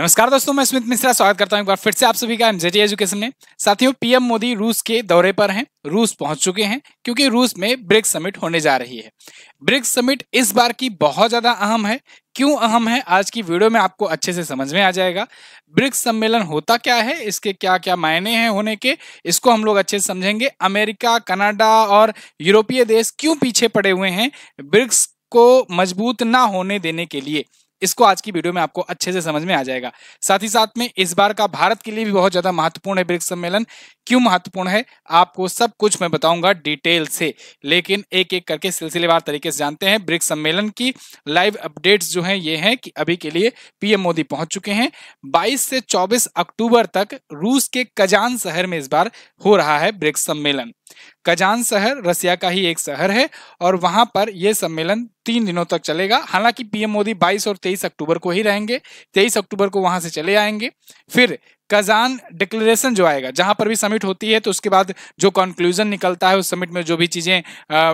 नमस्कार दोस्तों मैं स्मित मिश्रा स्वागत करता हूं एक बार फिर से आप सभी का एमजेटी एजुकेशन में साथियों पीएम मोदी रूस के दौरे पर हैं रूस पहुंच चुके हैं क्योंकि रूस में ब्रिक्स समिट होने जा रही है ब्रिक्स समिट इस बार की बहुत ज्यादा अहम है क्यों अहम है आज की वीडियो में आपको अच्छे से समझ में आ जाएगा ब्रिक्स सम्मेलन होता क्या है इसके क्या क्या मायने हैं होने के इसको हम लोग अच्छे से समझेंगे अमेरिका कनाडा और यूरोपीय देश क्यों पीछे पड़े हुए हैं ब्रिक्स को मजबूत ना होने देने के लिए इसको आज की वीडियो में आपको अच्छे से समझ में आ जाएगा साथ ही साथ में इस बार का भारत के लिए भी बहुत ज्यादा महत्वपूर्ण है ब्रिक्स सम्मेलन क्यों महत्वपूर्ण है आपको सब कुछ मैं बताऊंगा डिटेल से लेकिन एक एक करके सिलसिलेवार तरीके से जानते हैं ब्रिक्स सम्मेलन की लाइव अपडेट्स जो हैं ये हैं कि अभी के लिए पीएम मोदी पहुंच चुके हैं 22 से 24 अक्टूबर तक रूस के कजान शहर में इस बार हो रहा है ब्रिक्स सम्मेलन कजान शहर रसिया का ही एक शहर है और वहां पर यह सम्मेलन तीन दिनों तक चलेगा हालांकि पीएम मोदी 22 और 23 अक्टूबर को ही रहेंगे 23 अक्टूबर को वहां से चले आएंगे फिर कजान डिक्लेरेशन जो आएगा जहां पर भी समिट होती है तो उसके बाद जो कंक्लूजन निकलता है उस समिट में जो भी चीजें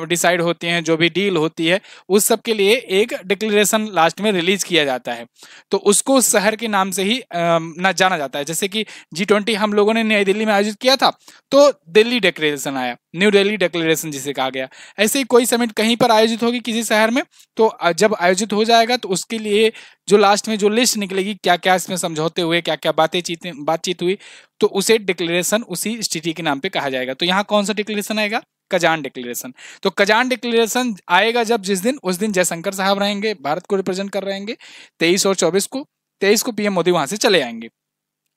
डिसाइड होती हैं जो भी डील होती है उस सब के लिए एक डिक्लेरेशन लास्ट में रिलीज किया जाता है तो उसको उस शहर के नाम से ही ना जाना जाता है जैसे कि जी हम लोगों ने नई दिल्ली में आयोजित किया था तो दिल्ली डिक्लेरेशन आया न्यू दिल्ली डिक्लेरेशन जिसे कहा गया ऐसे ही कोई समिट कहीं पर आयोजित होगी किसी शहर में तो जब आयोजित हो जाएगा तो उसके लिए जो लास्ट में जो लिस्ट निकलेगी क्या क्या इसमें समझौते हुए क्या क्या बातें बातचीत हुई तो उसे डिक्लेरेशन उसी स्टिटी के नाम पर कहा जाएगा तो यहाँ कौन सा डिक्लेरेशन आएगा कजान डिक्लेरेशन तो कजान डिक्लेरेशन आएगा जब जिस दिन उस दिन जयशंकर साहब रहेंगे भारत को रिप्रेजेंट कर रहेंगे तेईस और चौबीस को तेईस को पीएम मोदी वहां से चले आएंगे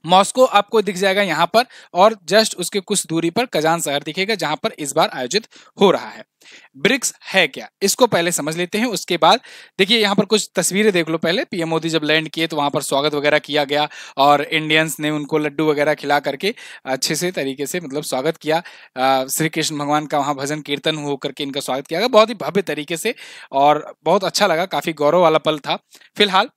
मॉस्को आपको दिख जाएगा यहाँ पर और जस्ट उसके कुछ दूरी पर कजान शहर दिखेगा जहां पर इस बार आयोजित हो रहा है ब्रिक्स है क्या इसको पहले समझ लेते हैं उसके बाद देखिए यहाँ पर कुछ तस्वीरें देख लो पहले पीएम मोदी जब लैंड किए तो वहां पर स्वागत वगैरह किया गया और इंडियंस ने उनको लड्डू वगैरह खिला करके अच्छे से तरीके से मतलब स्वागत किया श्री कृष्ण भगवान का वहाँ भजन कीर्तन हो करके इनका स्वागत किया गया बहुत ही भव्य तरीके से और बहुत अच्छा लगा काफी गौरव वाला पल था फिलहाल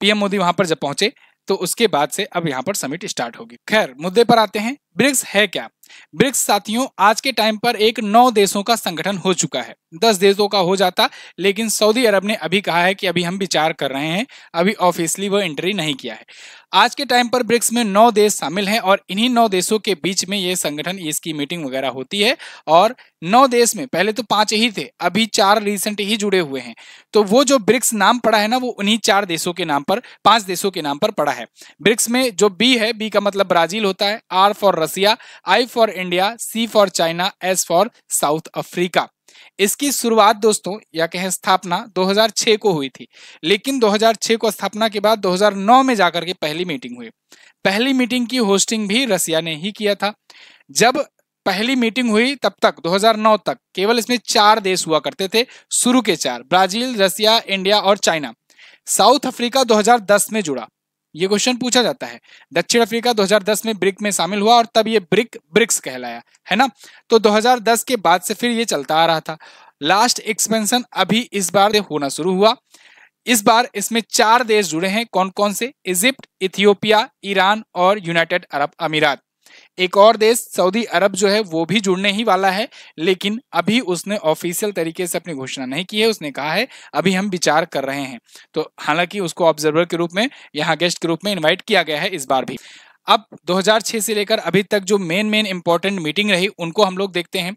पीएम मोदी वहां पर जब पहुंचे तो उसके बाद से अब यहाँ पर समिट स्टार्ट होगी खैर मुद्दे पर आते हैं ब्रिक्स है क्या ब्रिक्स साथियों आज के टाइम पर एक नौ देशों का संगठन हो चुका है दस देशों का हो जाता लेकिन सऊदी अरब ने अभी कहा है कि अभी हम विचार कर रहे हैं अभी ऑफिशियली वो एंट्री नहीं किया है आज के टाइम पर ब्रिक्स में नौ देश शामिल हैं और इन्हीं नौ देशों के बीच में ये संगठन इसकी मीटिंग वगैरह होती है और नौ देश में पहले तो पांच ही थे अभी चार रिसेंट ही जुड़े हुए हैं तो वो जो ब्रिक्स नाम पड़ा है ना वो उन्हीं चार देशों के नाम पर पांच देशों के नाम पर पड़ा है ब्रिक्स में जो बी है बी का मतलब ब्राजील होता है R for Russia I for India C for China S for South Africa इसकी शुरुआत दोस्तों या कहें स्थापना 2006 को हुई थी लेकिन 2006 को स्थापना के बाद 2009 में जाकर के पहली मीटिंग हुई पहली मीटिंग की होस्टिंग भी रसिया ने ही किया था जब पहली मीटिंग हुई तब तक 2009 तक केवल इसमें चार देश हुआ करते थे शुरू के चार ब्राजील रसिया इंडिया और चाइना साउथ अफ्रीका 2010 में जुड़ा ये क्वेश्चन पूछा जाता है दक्षिण अफ्रीका 2010 में ब्रिक में शामिल हुआ और तब ये ब्रिक ब्रिक्स कहलाया है ना तो 2010 के बाद से फिर ये चलता आ रहा था लास्ट एक्सपेंशन अभी इस बार होना शुरू हुआ इस बार इसमें चार देश जुड़े हैं कौन कौन से इजिप्ट इथियोपिया ईरान और यूनाइटेड अरब अमीरात एक और देश सऊदी अरब जो है वो भी जुड़ने ही वाला है लेकिन अभी उसने ऑफिशियल तरीके से अपनी घोषणा नहीं की है उसने कहा है अभी हम विचार कर रहे हैं तो हालांकि उसको ऑब्जर्वर के रूप में यहाँ गेस्ट के रूप में इन्वाइट किया गया है इस बार भी अब 2006 से लेकर अभी तक जो मेन मेन इंपॉर्टेंट मीटिंग रही उनको हम लोग देखते हैं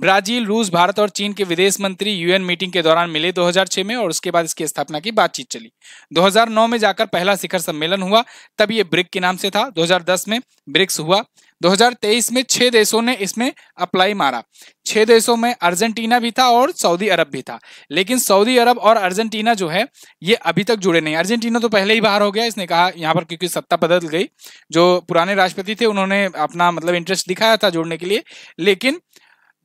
ब्राजील रूस भारत और चीन के विदेश मंत्री यूएन मीटिंग के दौरान मिले 2006 में और उसके बाद इसकी स्थापना की बातचीत चली 2009 में जाकर पहला शिखर सम्मेलन हुआ तब ये ब्रिक के नाम से था 2010 में ब्रिक्स हुआ 2023 में छह देशों ने इसमें अप्लाई मारा छह देशों में अर्जेंटीना भी था और सऊदी अरब भी था लेकिन सऊदी अरब और अर्जेंटीना जो है ये अभी तक जुड़े नहीं अर्जेंटीना तो पहले ही बाहर हो गया इसने कहा यहाँ पर क्योंकि सत्ता बदल गई जो पुराने राष्ट्रपति थे उन्होंने अपना मतलब इंटरेस्ट दिखाया था जोड़ने के लिए लेकिन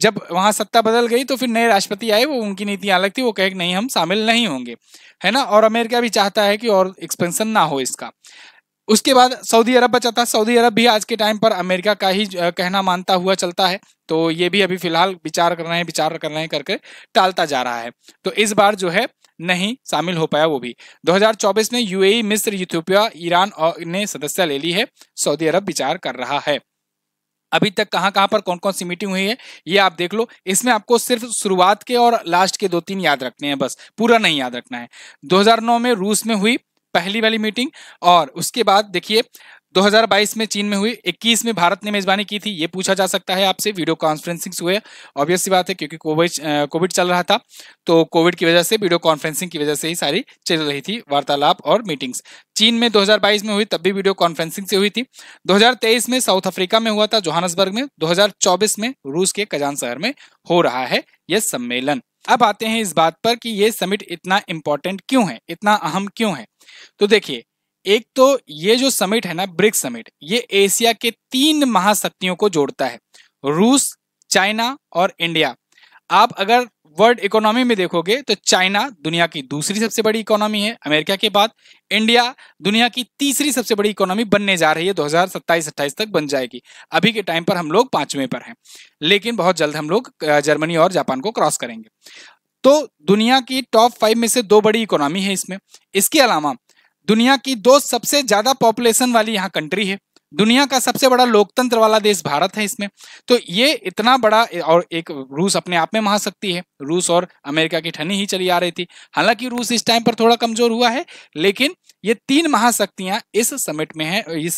जब वहां सत्ता बदल गई तो फिर नए राष्ट्रपति आए वो उनकी नीति अलग थी वो कहे नहीं हम शामिल नहीं होंगे है ना और अमेरिका भी चाहता है कि और एक्सपेंशन ना हो इसका उसके बाद सऊदी अरब बचा था सऊदी अरब भी आज के टाइम पर अमेरिका का ही कहना मानता हुआ चलता है तो ये भी अभी फिलहाल विचार कर रहे हैं विचार कर रहे हैं करके टालता जा रहा है तो इस बार जो है नहीं शामिल हो पाया वो भी 2024 में यूएई मिस्र यूथोपिया ईरान ने सदस्य ले ली है सऊदी अरब विचार कर रहा है अभी तक कहाँ कहां पर कौन कौन सी मीटिंग हुई है ये आप देख लो इसमें आपको सिर्फ शुरुआत के और लास्ट के दो तीन याद रखने हैं बस पूरा नहीं याद रखना है 2009 में रूस में हुई पहली वाली मीटिंग और उसके बाद देखिए 2022 में चीन में हुई 21 में भारत ने मेजबानी की थी ये पूछा जा सकता है आपसे वीडियो कॉन्फ्रेंसिंग हुए ऑब्वियस बात है क्योंकि कोविड कोविड चल रहा था तो कोविड की वजह से वीडियो कॉन्फ्रेंसिंग की वजह से ही सारी चल रही थी वार्तालाप और मीटिंग्स चीन में 2022 में हुई तब भी वीडियो कॉन्फ्रेंसिंग से हुई थी दो में साउथ अफ्रीका में हुआ था जोहानसबर्ग में दो में रूस के कजान शहर में हो रहा है यह सम्मेलन अब आते हैं इस बात पर कि ये समिट इतना इम्पोर्टेंट क्यों है इतना अहम क्यों है तो देखिए एक तो ये जो समिट है ना ब्रिक्स समिट ये एशिया के तीन महाशक्तियों को जोड़ता है रूस चाइना और इंडिया आप अगर वर्ल्ड इकोनॉमी में देखोगे तो चाइना दुनिया की दूसरी सबसे बड़ी इकोनॉमी है अमेरिका के बाद इंडिया दुनिया की तीसरी सबसे बड़ी इकोनॉमी बनने जा रही है सत्ताईस 28 तक बन जाएगी अभी के टाइम पर हम लोग पांचवें पर हैं लेकिन बहुत जल्द हम लोग जर्मनी और जापान को क्रॉस करेंगे तो दुनिया की टॉप फाइव में से दो बड़ी इकोनॉमी है इसमें इसके अलावा दुनिया की दो सबसे ज्यादा पॉपुलेशन वाली यहाँ कंट्री है दुनिया का सबसे बड़ा लोकतंत्र वाला देश भारत है इसमें तो ये इतना बड़ा और एक रूस अपने आप में महाशक्ति है रूस और अमेरिका की ठनी ही चली आ रही थी हालांकि रूस इस टाइम पर थोड़ा कमजोर हुआ है लेकिन ये तीन महाशक्तियां इस समिट में है इस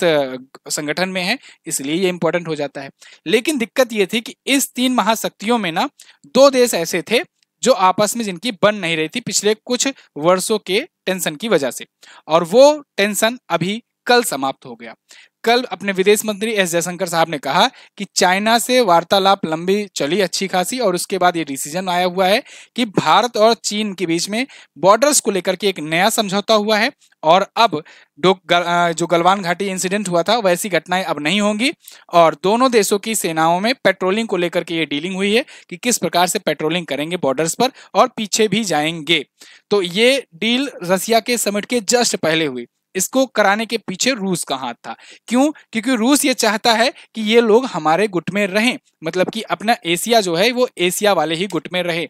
संगठन में है इसलिए ये इंपॉर्टेंट हो जाता है लेकिन दिक्कत ये थी कि इस तीन महाशक्तियों में ना दो देश ऐसे थे जो आपस में जिनकी बन नहीं रही थी पिछले कुछ वर्षों के टेंशन की वजह से और वो टेंशन अभी कल समाप्त हो गया कल अपने विदेश मंत्री एस जयशंकर साहब ने कहा कि चाइना से वार्तालाप लंबी चली अच्छी खासी और उसके बाद ये डिसीजन आया हुआ है कि भारत और चीन के बीच में बॉर्डर्स को लेकर के एक नया समझौता हुआ है और अब जो गलवान घाटी इंसिडेंट हुआ था वैसी घटनाएं अब नहीं होंगी और दोनों देशों की सेनाओं में पेट्रोलिंग को लेकर के ये डीलिंग हुई है कि किस प्रकार से पेट्रोलिंग करेंगे बॉर्डर्स पर और पीछे भी जाएंगे तो ये डील रसिया के समिट के जस्ट पहले हुई इसको कराने के पीछे रूस का हाथ था क्यों क्योंकि रूस ये चाहता है कि ये लोग हमारे गुट में रहें मतलब कि अपना एशिया जो है वो एशिया वाले ही गुट में रहे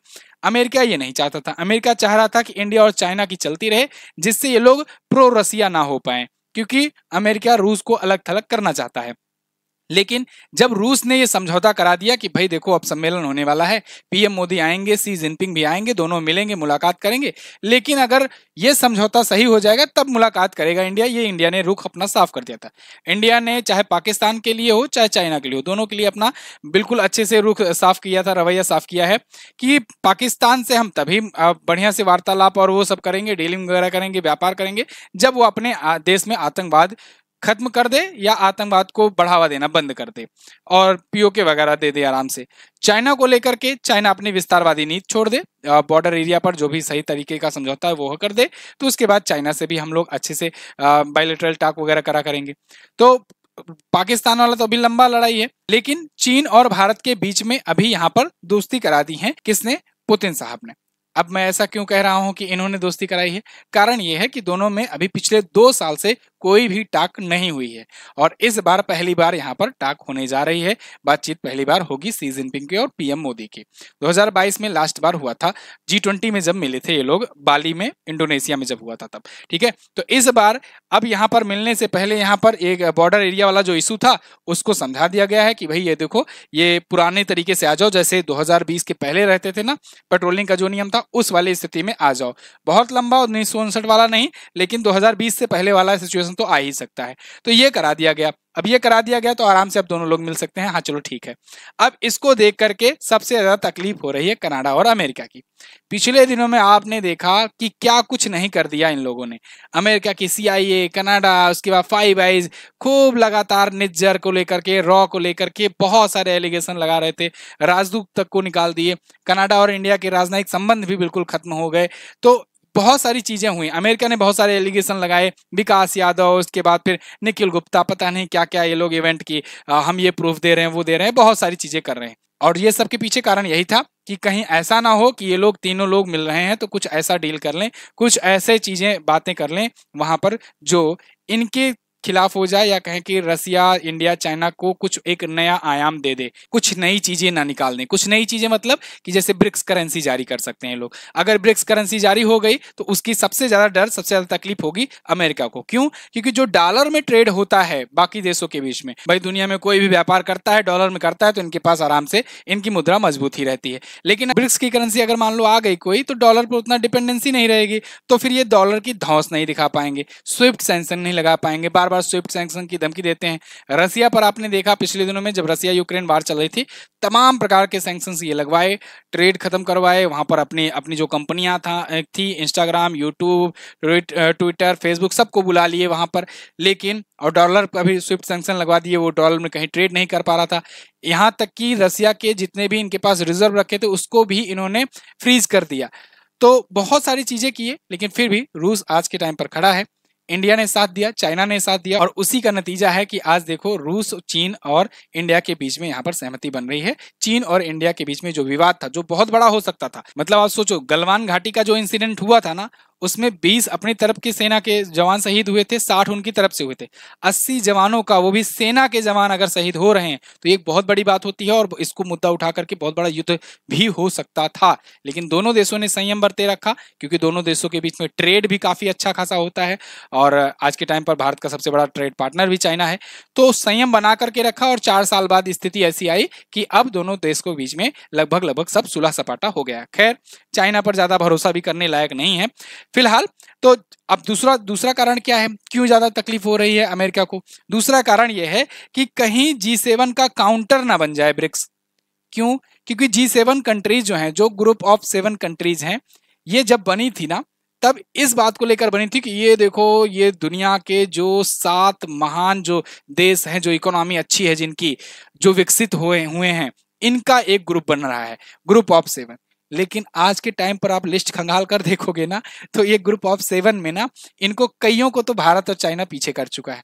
अमेरिका ये नहीं चाहता था अमेरिका चाह रहा था कि इंडिया और चाइना की चलती रहे जिससे ये लोग प्रो रसिया ना हो पाए क्योंकि अमेरिका रूस को अलग थलग करना चाहता है लेकिन जब रूस ने यह समझौता करा दिया कि भाई देखो अब सम्मेलन होने वाला है पीएम मोदी आएंगे सी जिनपिंग भी आएंगे दोनों मिलेंगे मुलाकात करेंगे लेकिन अगर यह समझौता सही हो जाएगा तब मुलाकात करेगा इंडिया ये इंडिया ने रुख अपना साफ कर दिया था इंडिया ने चाहे पाकिस्तान के लिए हो चाहे चाइना के लिए हो दोनों के लिए अपना बिल्कुल अच्छे से रुख साफ किया था रवैया साफ किया है कि पाकिस्तान से हम तभी बढ़िया से वार्तालाप और वो सब करेंगे डीलिंग वगैरह करेंगे व्यापार करेंगे जब वो अपने देश में आतंकवाद खत्म कर दे या आतंकवाद को बढ़ावा देना बंद कर दे और पीओके वगैरह दे दे आराम से चाइना को लेकर के चाइना अपनी विस्तारवादी नीति छोड़ दे बॉर्डर एरिया पर जो भी सही तरीके का समझौता है वो कर दे तो उसके बाद चाइना से भी हम लोग अच्छे से बायोलिटरल टाक वगैरह करा करेंगे तो पाकिस्तान वाला तो अभी लंबा लड़ाई है लेकिन चीन और भारत के बीच में अभी यहाँ पर दोस्ती करा दी है किसने पुतिन साहब ने अब मैं ऐसा क्यों कह रहा हूं कि इन्होंने दोस्ती कराई है कारण यह है कि दोनों में अभी पिछले दो साल से कोई भी टाक नहीं हुई है और इस बार पहली बार यहाँ पर टाक होने जा रही है बातचीत पहली बार होगी सी जिनपिंग की और पीएम मोदी की 2022 में लास्ट बार हुआ था जी में जब मिले थे ये लोग बाली में इंडोनेशिया में जब हुआ था तब ठीक है तो इस बार अब यहाँ पर मिलने से पहले यहाँ पर एक बॉर्डर एरिया वाला जो इशू था उसको समझा दिया गया है कि भाई ये देखो ये पुराने तरीके से आ जाओ जैसे 2020 के पहले रहते थे ना पेट्रोलिंग का जो नियम था उस वाली स्थिति में आ जाओ बहुत लंबा उन्नीस वाला नहीं लेकिन 2020 से पहले वाला सिचुएशन कंपैरिजन तो आ ही सकता है तो ये करा दिया गया अब ये करा दिया गया तो आराम से अब दोनों लोग मिल सकते हैं हाँ चलो ठीक है अब इसको देख करके सबसे ज्यादा तकलीफ हो रही है कनाडा और अमेरिका की पिछले दिनों में आपने देखा कि क्या कुछ नहीं कर दिया इन लोगों ने अमेरिका की सीआईए कनाडा उसके बाद फाइव आइज खूब लगातार निज्जर को लेकर के रॉ को लेकर के बहुत सारे एलिगेशन लगा रहे थे राजदूत तक को निकाल दिए कनाडा और इंडिया के राजनयिक संबंध भी बिल्कुल खत्म हो गए तो बहुत सारी चीजें हुई अमेरिका ने बहुत सारे एलिगेशन लगाए विकास यादव उसके बाद फिर निखिल गुप्ता पता नहीं क्या क्या ये लोग इवेंट की हम ये प्रूफ दे रहे हैं वो दे रहे हैं बहुत सारी चीजें कर रहे हैं और ये सब के पीछे कारण यही था कि कहीं ऐसा ना हो कि ये लोग तीनों लोग मिल रहे हैं तो कुछ ऐसा डील कर लें कुछ ऐसे चीजें बातें कर लें वहां पर जो इनके खिलाफ हो जाए या कहें कि रसिया इंडिया चाइना को कुछ एक नया आयाम दे दे कुछ नई चीजें ना निकाल दें कुछ नई चीजें मतलब कि जैसे ब्रिक्स करेंसी जारी कर सकते हैं लोग अगर ब्रिक्स करेंसी जारी हो गई तो उसकी सबसे ज्यादा डर सबसे ज्यादा तकलीफ होगी अमेरिका को क्यों क्योंकि जो डॉलर में ट्रेड होता है बाकी देशों के बीच में भाई दुनिया में कोई भी व्यापार करता है डॉलर में करता है तो इनके पास आराम से इनकी मुद्रा मजबूत ही रहती है लेकिन ब्रिक्स की करेंसी अगर मान लो आ गई कोई तो डॉलर पर उतना डिपेंडेंसी नहीं रहेगी तो फिर ये डॉलर की धौस नहीं दिखा पाएंगे स्विफ्ट सेंसन नहीं लगा पाएंगे बार बार स्विफ्ट सैंक्शन की धमकी देते हैं रसिया पर आपने देखा पिछले दिनों में जब रसिया यूक्रेन बाहर चल रही थी तमाम प्रकार के सैंक्शन ये लगवाए ट्रेड खत्म करवाए वहां पर अपनी अपनी जो कंपनियां था थी इंस्टाग्राम यूट्यूब ट्विटर फेसबुक सबको बुला लिए वहां पर लेकिन और डॉलर पर भी स्विफ्ट सैंक्शन लगवा दिए वो डॉलर में कहीं ट्रेड नहीं कर पा रहा था यहाँ तक कि रसिया के जितने भी इनके पास रिजर्व रखे थे उसको भी इन्होंने फ्रीज कर दिया तो बहुत सारी चीजें किए लेकिन फिर भी रूस आज के टाइम पर खड़ा है इंडिया ने साथ दिया चाइना ने साथ दिया और उसी का नतीजा है कि आज देखो रूस चीन और इंडिया के बीच में यहाँ पर सहमति बन रही है चीन और इंडिया के बीच में जो विवाद था जो बहुत बड़ा हो सकता था मतलब आप सोचो गलवान घाटी का जो इंसिडेंट हुआ था ना उसमें 20 अपनी तरफ की सेना के जवान शहीद हुए थे 60 उनकी तरफ से हुए थे 80 जवानों का वो भी सेना के जवान अगर शहीद हो रहे हैं तो एक बहुत बड़ी बात होती है और इसको मुद्दा उठा करके बहुत बड़ा युद्ध भी हो सकता था लेकिन दोनों देशों ने संयम बरते रखा क्योंकि दोनों देशों के बीच में ट्रेड भी काफ़ी अच्छा खासा होता है और आज के टाइम पर भारत का सबसे बड़ा ट्रेड पार्टनर भी चाइना है तो संयम बना करके रखा और चार साल बाद स्थिति ऐसी आई कि अब दोनों देश के बीच में लगभग लगभग सब सुलह सपाटा हो गया खैर चाइना पर ज़्यादा भरोसा भी करने लायक नहीं है फिलहाल तो अब दूसरा दूसरा कारण क्या है क्यों ज़्यादा तकलीफ हो रही है अमेरिका को दूसरा कारण यह है कि कहीं जी सेवन का काउंटर ना बन जाए ब्रिक्स क्यों क्योंकि जी सेवन कंट्रीज जो हैं जो ग्रुप ऑफ सेवन कंट्रीज हैं ये जब बनी थी ना तब इस बात को लेकर बनी थी कि ये देखो ये दुनिया के जो सात महान जो देश हैं जो इकोनॉमी अच्छी है जिनकी जो विकसित हुए हुए हैं इनका एक ग्रुप बन रहा है ग्रुप ऑफ सेवन लेकिन आज के टाइम पर आप लिस्ट खंगाल कर देखोगे ना तो ये ग्रुप ऑफ सेवन में ना इनको कईयों को तो भारत और चाइना पीछे कर चुका है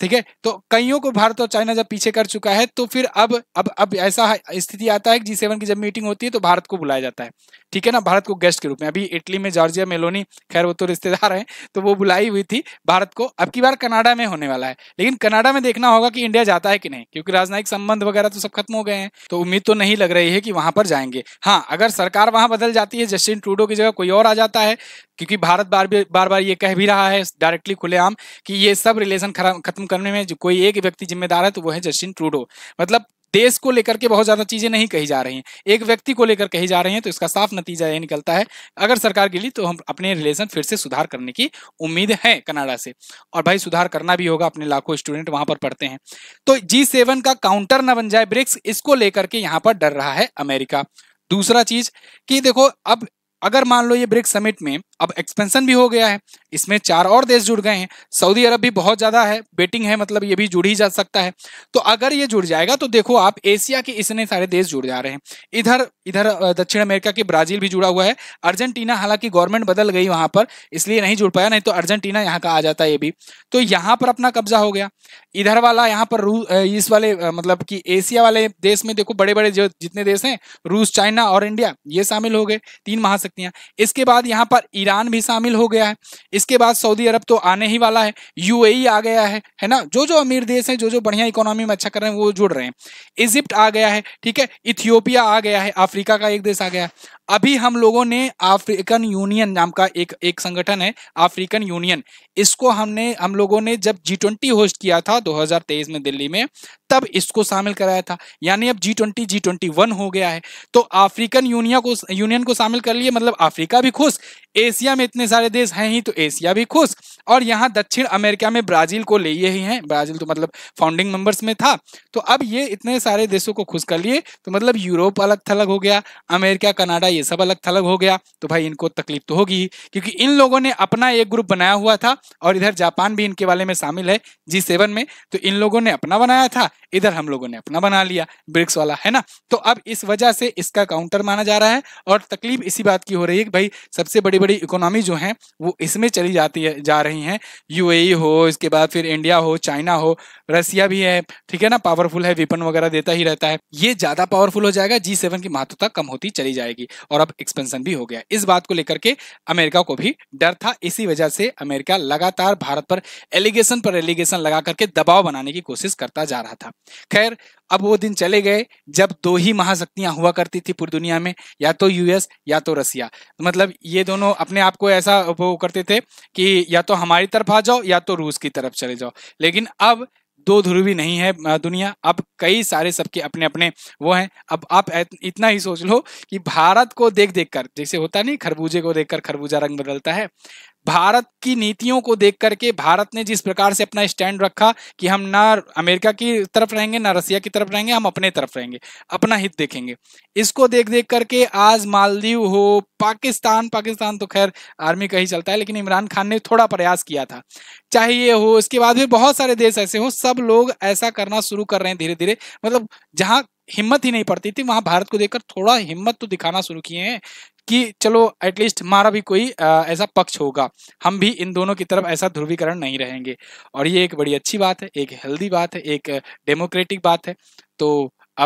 ठीक है तो कईयों को भारत और चाइना जब पीछे कर चुका है तो फिर अब अब अब ऐसा स्थिति आता है कि जी सेवन की जब मीटिंग होती है तो भारत को बुलाया जाता है ठीक है ना भारत को गेस्ट के रूप में अभी इटली में जॉर्जिया मेलोनी खैर वो तो रिश्तेदार हैं तो वो बुलाई हुई थी भारत को अब की बार कनाडा में होने वाला है लेकिन कनाडा में देखना होगा कि इंडिया जाता है कि नहीं क्योंकि राजनयिक संबंध वगैरह तो सब खत्म हो गए हैं तो उम्मीद तो नहीं लग रही है कि वहां पर जाएंगे हाँ अगर सरकार वहां बदल जाती है जस्टिन ट्रूडो की जगह कोई और आ जाता है क्योंकि भारत बार बार बार ये कह भी रहा है डायरेक्टली खुलेआम कि ये सब रिलेशन खत्म करने में जो कोई एक व्यक्ति जिम्मेदार है तो वो है जस्टिन ट्रूडो मतलब देश को लेकर के बहुत ज्यादा चीजें नहीं कही जा रही हैं एक व्यक्ति को लेकर कही जा रही हैं तो इसका साफ नतीजा ये निकलता है अगर सरकार गिरी तो हम अपने रिलेशन फिर से सुधार करने की उम्मीद है कनाडा से और भाई सुधार करना भी होगा अपने लाखों स्टूडेंट वहां पर पढ़ते हैं तो जी सेवन का काउंटर ना बन जाए ब्रिक्स इसको लेकर के यहाँ पर डर रहा है अमेरिका दूसरा चीज कि देखो अब अगर मान लो ये ब्रिक्स समिट में अब एक्सपेंशन भी हो गया है इसमें चार और देश जुड़ गए हैं सऊदी अरब भी बहुत ज्यादा है बेटिंग है मतलब ये भी जुड़ ही जा सकता है तो अगर ये जुड़ जाएगा तो देखो आप एशिया के इतने सारे देश जुड़ जा रहे हैं इधर इधर दक्षिण अमेरिका के ब्राजील भी जुड़ा हुआ है अर्जेंटीना हालांकि गवर्नमेंट बदल गई वहां पर इसलिए नहीं जुड़ पाया नहीं तो अर्जेंटीना यहाँ का आ जाता है ये भी तो यहाँ पर अपना कब्जा हो गया इधर वाला यहाँ पर रूस इस वाले मतलब कि एशिया वाले देश में देखो बड़े बड़े जो जितने देश हैं रूस चाइना और इंडिया ये शामिल हो गए तीन महाशक्तियां इसके बाद यहाँ पर ईरान भी शामिल हो गया है इसके बाद सऊदी अरब तो आने ही वाला है यूएई आ गया है है ना जो जो अमीर देश है जो जो बढ़िया इकोनॉमी में अच्छा कर रहे हैं वो जुड़ रहे हैं इजिप्ट आ गया है ठीक है इथियोपिया आ गया है अफ्रीका का एक देश आ गया है अभी हम लोगों ने अफ्रीकन यूनियन नाम का एक एक संगठन है अफ्रीकन यूनियन इसको हमने हम लोगों ने जब जी ट्वेंटी होस्ट किया था 2023 में दिल्ली में तब इसको शामिल कराया था यानी अब G twenty G twenty one हो गया है तो अफ्रीकन यूनियन को यूनियन को शामिल कर लिए मतलब अफ्रीका भी खुश एशिया में इतने सारे देश हैं ही तो एशिया भी खुश और यहाँ दक्षिण अमेरिका में ब्राजील को ले ही हैं ब्राजील तो मतलब फाउंडिंग मेंबर्स में था तो अब ये इतने सारे देशों को खुश कर लिए तो मतलब यूरोप अलग थलग हो गया अमेरिका कनाडा ये सब अलग थलग हो गया तो भाई इनको तकलीफ तो होगी ही क्योंकि इन लोगों ने अपना एक ग्रुप बनाया हुआ था और इधर जापान भी इनके वाले में शामिल है जी सेवन में तो इन लोगों ने अपना बनाया था इधर हम लोगों ने अपना बना लिया ब्रिक्स वाला है ना तो अब इस वजह से इसका काउंटर माना जा रहा है और तकलीफ इसी बात की हो रही है कि भाई सबसे बड़ी बड़ी इकोनॉमी जो है वो इसमें चली जाती है जा रही रही हैं यूएई e हो इसके बाद फिर इंडिया हो चाइना हो रसिया भी है ठीक है ना पावरफुल है विपन वगैरह देता ही रहता है ये ज्यादा पावरफुल हो जाएगा जी सेवन की महत्वता कम होती चली जाएगी और अब एक्सपेंशन भी हो गया इस बात को लेकर के अमेरिका को भी डर था इसी वजह से अमेरिका लगातार भारत पर एलिगेशन पर एलिगेशन लगा करके दबाव बनाने की कोशिश करता जा रहा था खैर अब वो दिन चले गए जब दो ही महाशक्तियां हुआ करती थी पूरी दुनिया में या तो यूएस या तो रसिया मतलब ये दोनों अपने आप को ऐसा वो करते थे कि या तो हम हमारी तरफ आ जाओ या तो रूस की तरफ चले जाओ लेकिन अब दो ध्रुवी नहीं है दुनिया अब कई सारे सबके अपने अपने वो हैं अब आप इतना ही सोच लो कि भारत को देख देख कर जैसे होता नहीं खरबूजे को देखकर खरबूजा रंग बदलता है भारत की नीतियों को देख करके भारत ने जिस प्रकार से अपना स्टैंड रखा कि हम ना अमेरिका की तरफ रहेंगे ना रसिया की तरफ रहेंगे हम अपने तरफ रहेंगे अपना हित देखेंगे इसको देख देख करके आज मालदीव हो पाकिस्तान पाकिस्तान तो खैर आर्मी का ही चलता है लेकिन इमरान खान ने थोड़ा प्रयास किया था चाहे ये हो इसके बाद भी बहुत सारे देश ऐसे हो सब लोग ऐसा करना शुरू कर रहे हैं धीरे धीरे मतलब जहां हिम्मत ही नहीं पड़ती थी वहां भारत को देखकर थोड़ा हिम्मत तो दिखाना शुरू किए हैं कि चलो एटलीस्ट हमारा भी कोई ऐसा पक्ष होगा हम भी इन दोनों की तरफ ऐसा ध्रुवीकरण नहीं रहेंगे और ये एक बड़ी अच्छी बात है एक हेल्दी बात है एक डेमोक्रेटिक बात है तो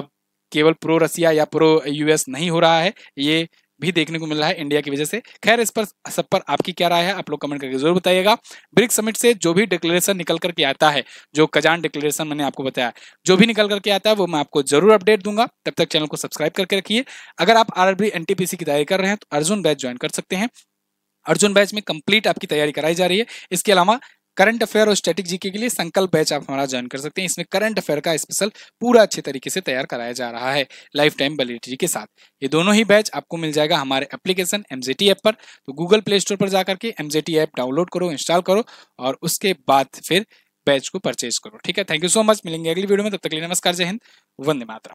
अब केवल प्रो रसिया या प्रो यूएस नहीं हो रहा है ये भी देखने को मिल रहा है इंडिया की वजह से खैर इस पर सब पर आपकी क्या राय है आप लोग कमेंट करके जरूर बताइएगा ब्रिक्स समिट से जो भी डिक्लेरेशन निकल करके आता है जो कजान डिक्लेरेशन मैंने आपको बताया जो भी निकल करके आता है वो मैं आपको जरूर अपडेट दूंगा तब तक चैनल को सब्सक्राइब करके रखिए अगर आप आर एनटीपीसी की तैयारी कर रहे हैं तो अर्जुन बैच ज्वाइन कर सकते हैं अर्जुन बैच में कंप्लीट आपकी तैयारी कराई जा रही है इसके अलावा करंट अफेयर और स्टैटिक जीके के लिए संकल्प बैच आप हमारा ज्वाइन कर सकते हैं इसमें करंट अफेयर का स्पेशल पूरा अच्छे तरीके से तैयार कराया जा रहा है लाइफ टाइम वैलिडिटी के साथ ये दोनों ही बैच आपको मिल जाएगा हमारे एप्लीकेशन एमजेटी ऐप पर तो गूगल प्ले स्टोर पर जाकर के एमजेटी ऐप डाउनलोड करो इंस्टॉल करो और उसके बाद फिर बैच को परचेज करो ठीक है थैंक यू सो मच मिलेंगे अगली वीडियो में तब तक के लिए नमस्कार जय हिंद वंदे मातरम